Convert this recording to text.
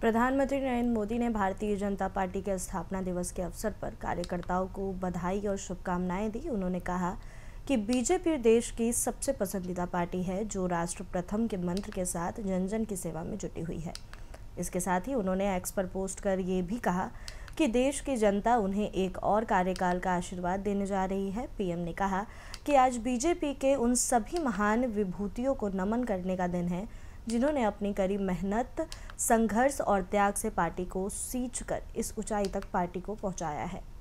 प्रधानमंत्री नरेंद्र मोदी ने भारतीय जनता पार्टी के स्थापना दिवस के अवसर पर कार्यकर्ताओं को बधाई और शुभकामनाएं दी उन्होंने कहा कि बीजेपी देश की सबसे पसंदीदा पार्टी है जो राष्ट्र प्रथम के मंत्र के साथ जन जन की सेवा में जुटी हुई है इसके साथ ही उन्होंने एक्स पर पोस्ट कर ये भी कहा कि देश की जनता उन्हें एक और कार्यकाल का आशीर्वाद देने जा रही है पीएम ने कहा कि आज बीजेपी के उन सभी महान विभूतियों को नमन करने का दिन है जिन्होंने अपनी कड़ी मेहनत संघर्ष और त्याग से पार्टी को सींच कर इस ऊंचाई तक पार्टी को पहुंचाया है